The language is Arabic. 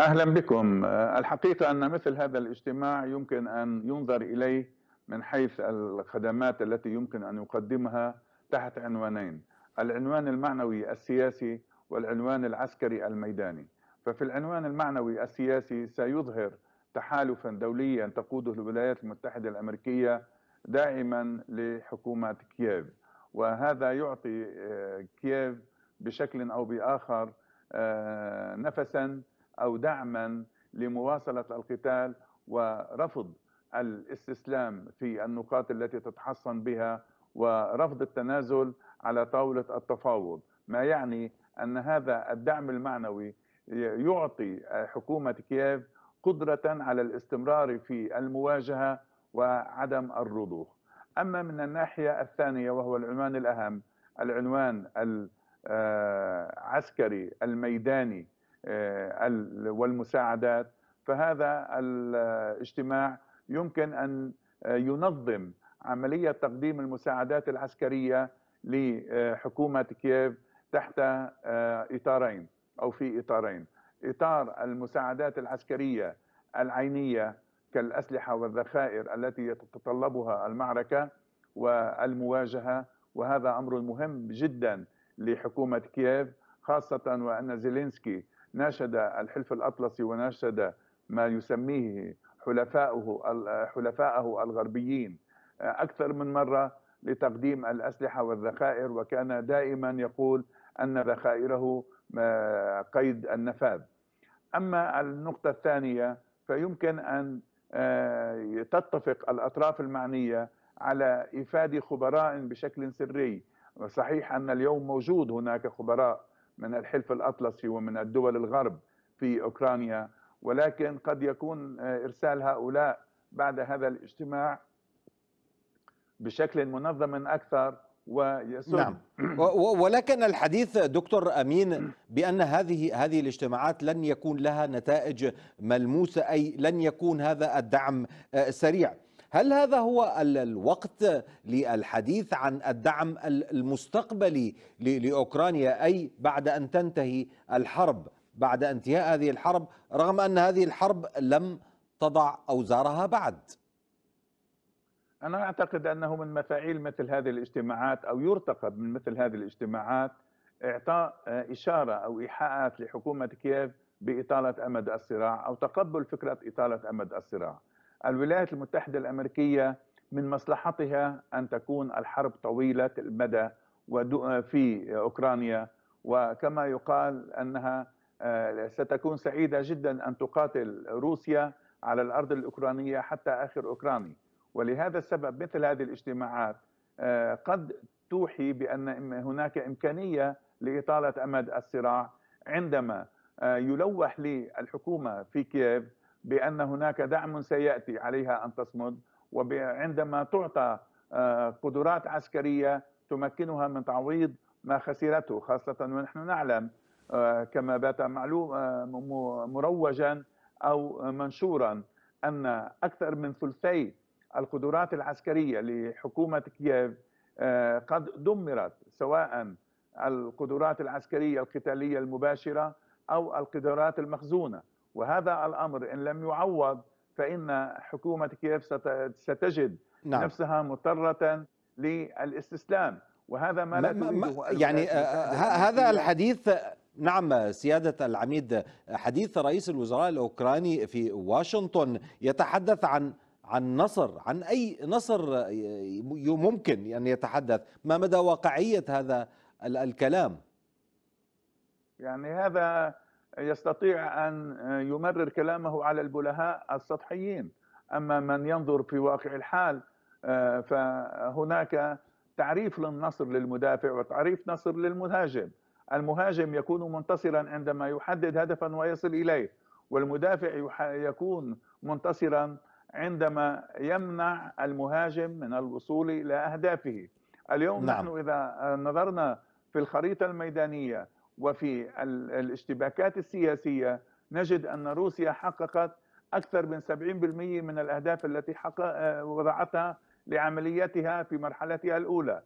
اهلا بكم آه، الحقيقه ان مثل هذا الاجتماع يمكن ان ينظر اليه من حيث الخدمات التي يمكن ان يقدمها تحت عنوانين العنوان المعنوي السياسي والعنوان العسكري الميداني ففي العنوان المعنوي السياسي سيظهر تحالفا دوليا تقوده الولايات المتحده الامريكيه داعما لحكومه كييف وهذا يعطي آه، كييف بشكل او باخر آه، نفسا أو دعما لمواصلة القتال ورفض الاستسلام في النقاط التي تتحصن بها ورفض التنازل على طاولة التفاوض ما يعني أن هذا الدعم المعنوي يعطي حكومة كييف قدرة على الاستمرار في المواجهة وعدم الرضوخ أما من الناحية الثانية وهو العنوان الأهم العنوان العسكري آه، الميداني آه، والمساعدات فهذا الاجتماع يمكن ان آه، ينظم عمليه تقديم المساعدات العسكريه لحكومه كييف تحت آه، اطارين او في اطارين اطار المساعدات العسكريه العينيه كالاسلحه والذخائر التي تتطلبها المعركه والمواجهه وهذا امر مهم جدا لحكومه كييف خاصه وان زيلينسكي ناشد الحلف الأطلسي وناشد ما يسميه حلفاؤه حلفاءه الغربيين أكثر من مرة لتقديم الأسلحة والذخائر وكان دائما يقول أن ذخائره آه، قيد النفاذ أما النقطة الثانية فيمكن أن آه، تتفق الأطراف المعنية على إفادة خبراء بشكل سري وصحيح أن اليوم موجود هناك خبراء من الحلف الأطلسي ومن الدول الغرب في أوكرانيا ولكن قد يكون آه، إرسال هؤلاء بعد هذا الاجتماع بشكل منظم أكثر ويسر نعم ولكن الحديث دكتور امين بان هذه هذه الاجتماعات لن يكون لها نتائج ملموسه اي لن يكون هذا الدعم آه، سريع هل هذا هو الوقت للحديث عن الدعم المستقبلي لأوكرانيا أي بعد أن تنتهي الحرب بعد انتهاء هذه الحرب رغم أن هذه الحرب لم تضع أوزارها بعد أنا أعتقد أنه من مفاعيل مثل هذه الاجتماعات أو يرتقب من مثل هذه الاجتماعات إعطاء آه، إشارة أو إيحاءات لحكومة كييف بإطالة أمد الصراع أو تقبل فكرة إطالة أمد الصراع الولايات المتحدة الأمريكية من مصلحتها أن تكون الحرب طويلة المدى في أوكرانيا وكما يقال أنها آه، ستكون سعيدة جدا أن تقاتل روسيا على الأرض الأوكرانية حتى آخر أوكراني ولهذا السبب مثل هذه الاجتماعات آه، قد توحي بأن هناك إمكانية لإطالة أمد الصراع عندما آه، يلوح للحكومة في كييف بان هناك دعم سياتي عليها ان تصمد وعندما تعطى آه، قدرات عسكريه تمكنها من تعويض ما خسرته خاصه ونحن نعلم آه، كما بات معلوم آه، مروجا او منشورا ان اكثر من ثلثي القدرات العسكريه لحكومه كييف قد دمرت سواء القدرات العسكريه القتاليه المباشره او القدرات المخزونه وهذا الامر ان لم يعوض فان حكومه كييف ستجد نعم. نفسها مضطره للاستسلام وهذا ما, ما لا ما يعني آه، آه، هذا الحديث نعم سيادة العميد حديث رئيس الوزراء الأوكراني في واشنطن يتحدث عن عن نصر عن أي نصر ممكن أن يتحدث ما مدى واقعية هذا الكلام يعني هذا يستطيع أن يمرر كلامه على البلهاء السطحيين أما من ينظر في واقع الحال آه، فهناك تعريف للنصر للمدافع وتعريف نصر للمهاجم المهاجم يكون منتصرا عندما يحدد هدفا ويصل إليه والمدافع يكون منتصرا عندما يمنع المهاجم من الوصول إلى أهدافه اليوم نعم. نحن إذا نظرنا في الخريطة الميدانية وفي الاشتباكات السياسية نجد أن روسيا حققت أكثر من 70% من الأهداف التي وضعتها لعملياتها في مرحلتها الأولى